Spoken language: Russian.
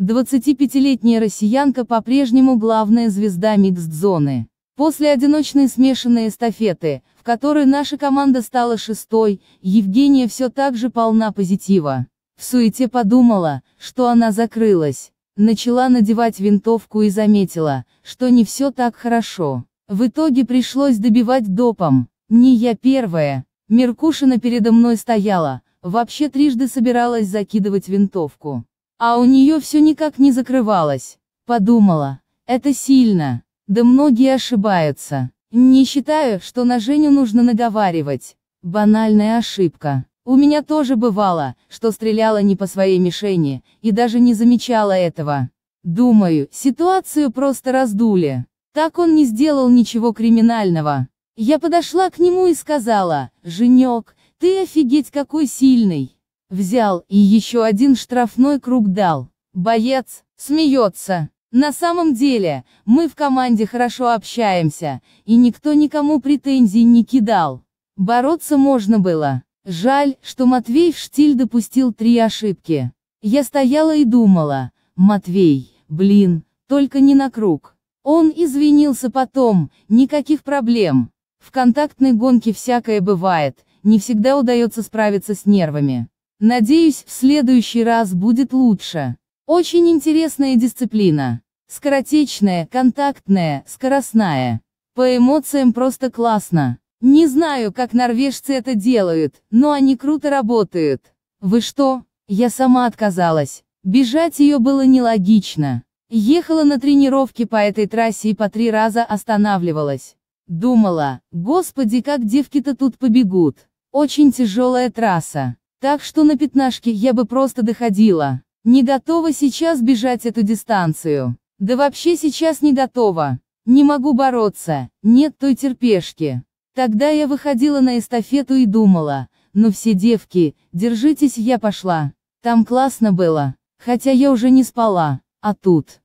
25-летняя россиянка по-прежнему главная звезда миксд-зоны. После одиночной смешанной эстафеты, в которой наша команда стала шестой, Евгения все так же полна позитива. В суете подумала, что она закрылась. Начала надевать винтовку и заметила, что не все так хорошо. В итоге пришлось добивать допом. Не я первая. Меркушина передо мной стояла, вообще трижды собиралась закидывать винтовку. А у нее все никак не закрывалось. Подумала. Это сильно. Да многие ошибаются. Не считаю, что на Женю нужно наговаривать. Банальная ошибка. У меня тоже бывало, что стреляла не по своей мишени, и даже не замечала этого. Думаю, ситуацию просто раздули. Так он не сделал ничего криминального. Я подошла к нему и сказала, «Женек, ты офигеть какой сильный!» Взял, и еще один штрафной круг дал. Боец, смеется. На самом деле, мы в команде хорошо общаемся, и никто никому претензий не кидал. Бороться можно было. Жаль, что Матвей в штиль допустил три ошибки. Я стояла и думала, Матвей, блин, только не на круг. Он извинился потом, никаких проблем. В контактной гонке всякое бывает, не всегда удается справиться с нервами. Надеюсь, в следующий раз будет лучше. Очень интересная дисциплина. Скоротечная, контактная, скоростная. По эмоциям просто классно. Не знаю, как норвежцы это делают, но они круто работают. Вы что? Я сама отказалась. Бежать ее было нелогично. Ехала на тренировки по этой трассе и по три раза останавливалась. Думала, господи, как девки-то тут побегут. Очень тяжелая трасса. Так что на пятнашке я бы просто доходила. Не готова сейчас бежать эту дистанцию. Да вообще сейчас не готова. Не могу бороться, нет той терпешки. Тогда я выходила на эстафету и думала, ну все девки, держитесь, я пошла. Там классно было, хотя я уже не спала, а тут...